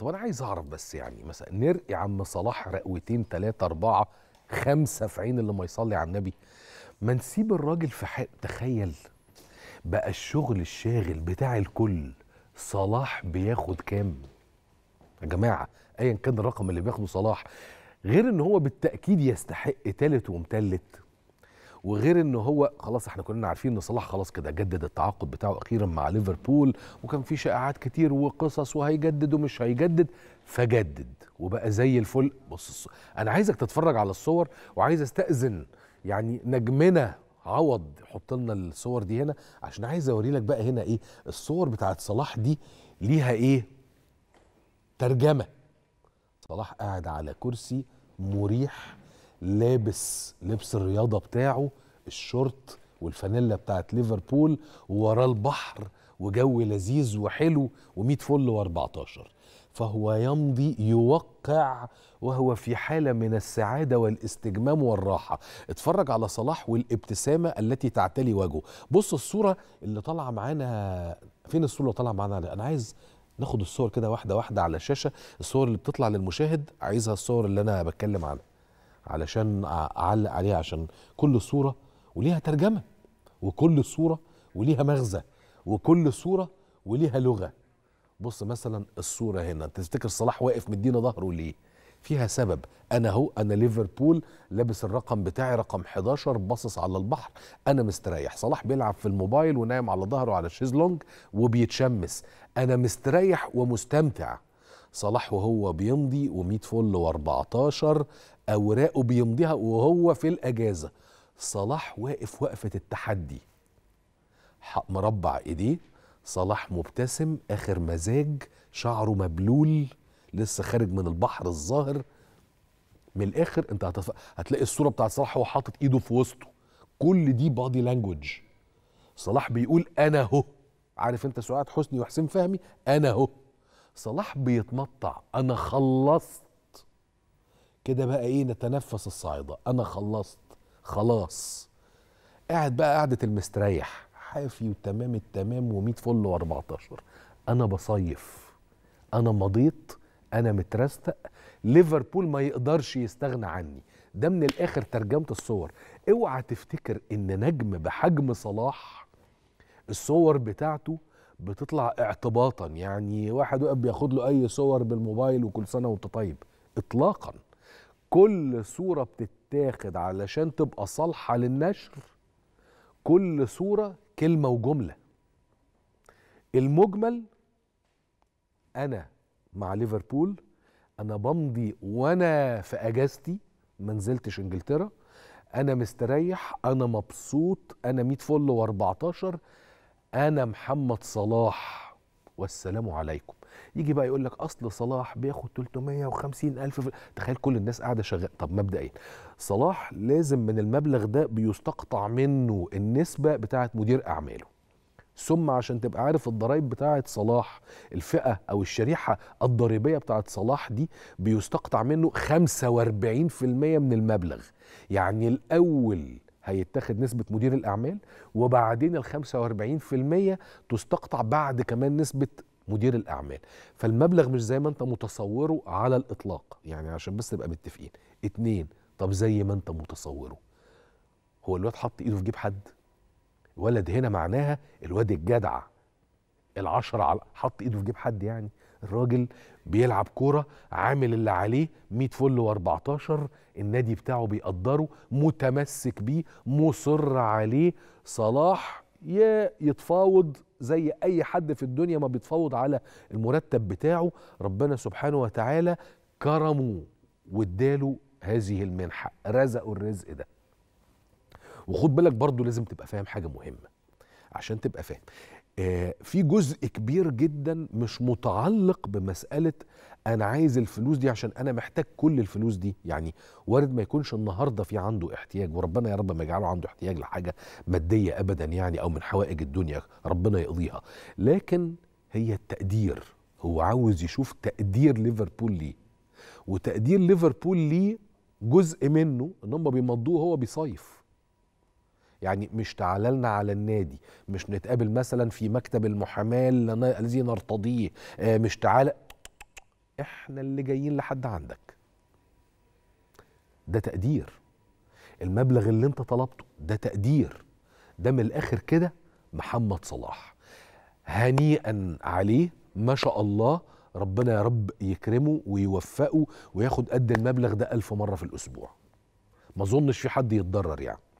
طب انا عايز اعرف بس يعني مثلا نرقي عم صلاح رقوتين ثلاثه اربعه خمسه في عين اللي ما يصلي على النبي ما نسيب الراجل في حق تخيل بقى الشغل الشاغل بتاع الكل صلاح بياخد كام يا جماعه ايا كان الرقم اللي بياخده صلاح غير ان هو بالتاكيد يستحق تالت ومتلت وغير ان هو خلاص احنا كلنا عارفين ان صلاح خلاص كده جدد التعاقد بتاعه اخيرا مع ليفربول وكان في شائعات كتير وقصص وهيجدد ومش هيجدد فجدد وبقى زي الفل بص انا عايزك تتفرج على الصور وعايز استاذن يعني نجمنا عوض يحط لنا الصور دي هنا عشان عايز اوري لك بقى هنا ايه الصور بتاعت صلاح دي ليها ايه ترجمه صلاح قاعد على كرسي مريح لابس لبس الرياضه بتاعه الشورت والفانيلا بتاعت ليفربول ووراه البحر وجو لذيذ وحلو و100 فل و14 فهو يمضي يوقع وهو في حالة من السعادة والاستجمام والراحة اتفرج على صلاح والابتسامة التي تعتلي وجهه بص الصورة اللي طالعة معانا فين الصورة اللي طالعة معانا أنا عايز ناخد الصور كده واحدة واحدة على الشاشة الصور اللي بتطلع للمشاهد عايزها الصور اللي أنا بتكلم عنها علشان اعلق عليها عشان كل صوره وليها ترجمه وكل صوره وليها مغزى وكل صوره وليها لغه بص مثلا الصوره هنا تفتكر صلاح واقف مدينا ظهره ليه فيها سبب انا اهو انا ليفربول لابس الرقم بتاعي رقم 11 باصص على البحر انا مستريح صلاح بيلعب في الموبايل ونايم على ظهره على الشيزلونج وبيتشمس انا مستريح ومستمتع صلاح وهو بيمضي و100 فل و14 اوراقه بيمضيها وهو في الاجازه صلاح واقف وقفه التحدي مربع ايديه صلاح مبتسم اخر مزاج شعره مبلول لسه خارج من البحر الظاهر من الاخر انت هتف... هتلاقي الصوره بتاعت صلاح هو حاطط ايده في وسطه كل دي بادي لانجوج صلاح بيقول انا اهو عارف انت سعاد حسني وحسين فهمي انا اهو صلاح بيتمطع انا خلصت كده بقى ايه نتنفس الصعيده انا خلصت خلاص قاعد بقى قعده المستريح حافي وتمام التمام و100 فل و14 انا بصيف انا مضيت انا مترستق ليفربول ما يقدرش يستغنى عني ده من الاخر ترجمه الصور اوعى تفتكر ان نجم بحجم صلاح الصور بتاعته بتطلع اعتباطا يعني واحد وقف بياخد له اي صور بالموبايل وكل سنه وانت طيب اطلاقا كل صوره بتتاخد علشان تبقى صالحه للنشر كل صوره كلمه وجمله المجمل انا مع ليفربول انا بمضي وانا في اجازتي ما نزلتش انجلترا انا مستريح انا مبسوط انا 100 فل و14 انا محمد صلاح والسلام عليكم يجي بقى يقول لك اصل صلاح بياخد 350 الف في... تخيل كل الناس قاعده شغاله طب مبدئيا صلاح لازم من المبلغ ده بيستقطع منه النسبه بتاعه مدير اعماله ثم عشان تبقى عارف الضرايب بتاعه صلاح الفئه او الشريحه الضريبيه بتاعه صلاح دي بيستقطع منه 45% من المبلغ يعني الاول هيتاخد نسبة مدير الأعمال وبعدين ال 45% تستقطع بعد كمان نسبة مدير الأعمال فالمبلغ مش زي ما أنت متصوره على الإطلاق يعني عشان بس نبقى متفقين اتنين طب زي ما أنت متصوره هو الواد حط إيده في جيب حد الولد هنا معناها الواد الجدع العشرة على حط إيده في جيب حد يعني الراجل بيلعب كوره عامل اللي عليه 100 فل و14 النادي بتاعه بيقدره متمسك بيه مصر عليه صلاح يا يتفاوض زي اي حد في الدنيا ما بيتفاوض على المرتب بتاعه ربنا سبحانه وتعالى كرمه واداله هذه المنحه رزقه الرزق ده وخد بالك برضو لازم تبقى فاهم حاجه مهمه عشان تبقى فاهم آه، في جزء كبير جدا مش متعلق بمساله انا عايز الفلوس دي عشان انا محتاج كل الفلوس دي يعني وارد ما يكونش النهارده في عنده احتياج وربنا يا رب ما يجعله عنده احتياج لحاجه ماديه ابدا يعني او من حوائج الدنيا ربنا يقضيها لكن هي التقدير هو عاوز يشوف تقدير ليفربول ليه وتقدير ليفربول ليه جزء منه ان هم بيمضوه هو بيصيف يعني مش تعالى لنا على النادي مش نتقابل مثلا في مكتب المحاماه الذي نرتضيه آه، مش تعال احنا اللي جايين لحد عندك ده تقدير المبلغ اللي انت طلبته ده تقدير ده من الاخر كده محمد صلاح هنيئا عليه ما شاء الله ربنا يا رب يكرمه ويوفقه وياخد قد المبلغ ده ألف مرة في الأسبوع ما أظنش في حد يتضرر يعني